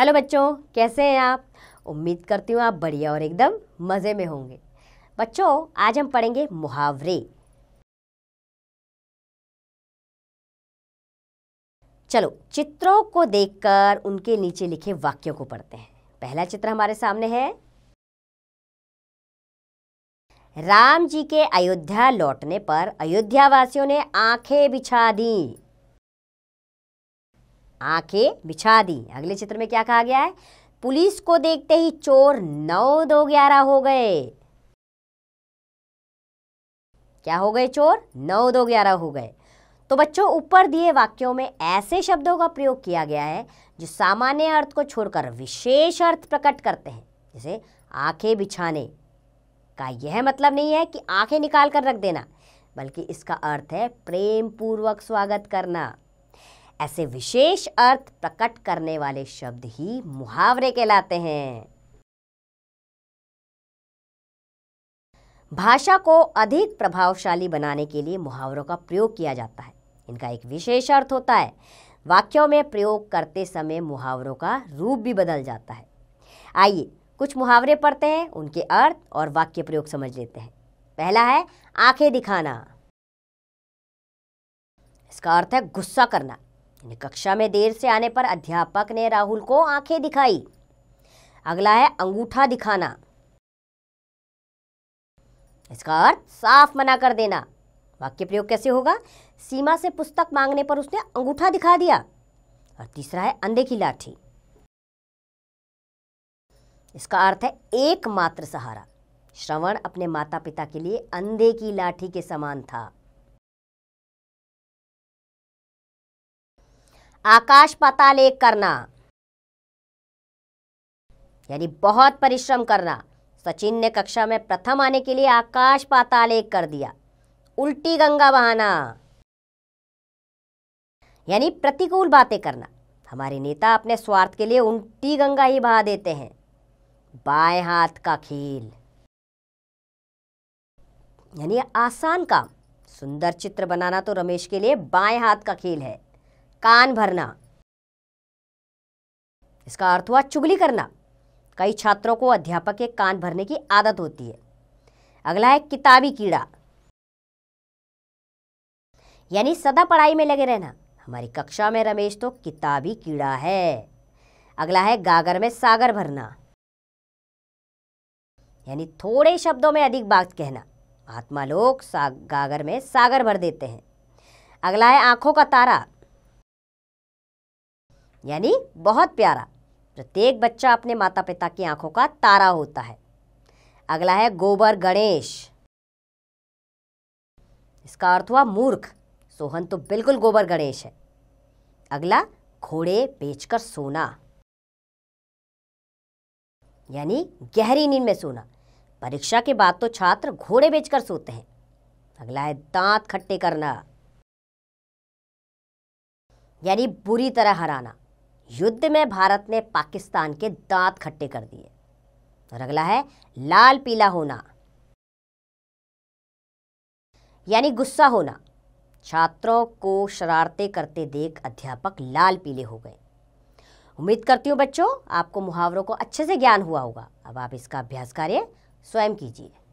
hello बच्चों कैसे हैं आप उम्मीद करती हूँ आप बढ़िया और एकदम मज़े में होंगे बच्चों आज हम पढ़ेंगे मुहावरे चलो चित्रों को देखकर उनके नीचे लिखे वाक्यों को पढ़ते हैं पहला चित्र हमारे सामने है राम जी के अयोध्या लौटने पर अयोध्या वासियों ने आंखें बिछा दी आंखें बिछा दी अगले चित्र में क्या कहा गया है पुलिस को देखते ही चोर नौ दो ग्यारह हो गए क्या हो गए चोर नौ दो ग्यारह हो गए तो बच्चों ऊपर दिए वाक्यों में ऐसे शब्दों का प्रयोग किया गया है जो सामान्य अर्थ को छोड़कर विशेष अर्थ प्रकट करते हैं जैसे आंखें बिछाने का यह मतलब नहीं है कि आंखें निकाल कर रख देना बल्कि इसका अर्थ है प्रेम पूर्वक स्वागत करना ऐसे विशेष अर्थ प्रकट करने वाले शब्द ही मुहावरे कहलाते हैं भाषा को अधिक प्रभावशाली बनाने के लिए मुहावरों का प्रयोग किया जाता है इनका एक विशेष अर्थ होता है वाक्यों में प्रयोग करते समय मुहावरों का रूप भी बदल जाता है आइए कुछ मुहावरे पढ़ते हैं उनके अर्थ और वाक्य प्रयोग समझ लेते हैं पहला है आंखें दिखाना इसका अर्थ है गुस्सा करना कक्षा में देर से आने पर अध्यापक ने राहुल को आंखें दिखाई अगला है अंगूठा दिखाना इसका अर्थ साफ मना कर देना वाक्य प्रयोग कैसे होगा सीमा से पुस्तक मांगने पर उसने अंगूठा दिखा दिया और तीसरा है अंधे की लाठी इसका अर्थ है एकमात्र सहारा श्रवण अपने माता पिता के लिए अंधे की लाठी के समान था आकाश पाताल एक करना यानी बहुत परिश्रम करना सचिन ने कक्षा में प्रथम आने के लिए आकाश पाताल एक कर दिया उल्टी गंगा बहाना यानी प्रतिकूल बातें करना हमारे नेता अपने स्वार्थ के लिए उल्टी गंगा ही बहा देते हैं बाएं हाथ का खेल यानी आसान काम सुंदर चित्र बनाना तो रमेश के लिए बाएं हाथ का खेल है कान भरना इसका अर्थ हुआ चुगली करना कई छात्रों को अध्यापक के कान भरने की आदत होती है अगला है किताबी कीड़ा यानी सदा पढ़ाई में लगे रहना हमारी कक्षा में रमेश तो किताबी कीड़ा है अगला है गागर में सागर भरना यानी थोड़े शब्दों में अधिक बात कहना आत्मा लोग गागर में सागर भर देते हैं अगला है आंखों का तारा यानी बहुत प्यारा प्रत्येक बच्चा अपने माता पिता की आंखों का तारा होता है अगला है गोबर गणेश इसका अर्थ हुआ मूर्ख सोहन तो बिल्कुल गोबर गणेश है अगला घोड़े बेचकर सोना यानी गहरी नींद में सोना परीक्षा के बाद तो छात्र घोड़े बेचकर सोते हैं अगला है दांत खट्टे करना यानी बुरी तरह हराना युद्ध में भारत ने पाकिस्तान के दांत खट्टे कर दिए और अगला है लाल पीला होना यानी गुस्सा होना छात्रों को शरारते करते देख अध्यापक लाल पीले हो गए उम्मीद करती हूँ बच्चों आपको मुहावरों को अच्छे से ज्ञान हुआ होगा अब आप इसका अभ्यास कार्य स्वयं कीजिए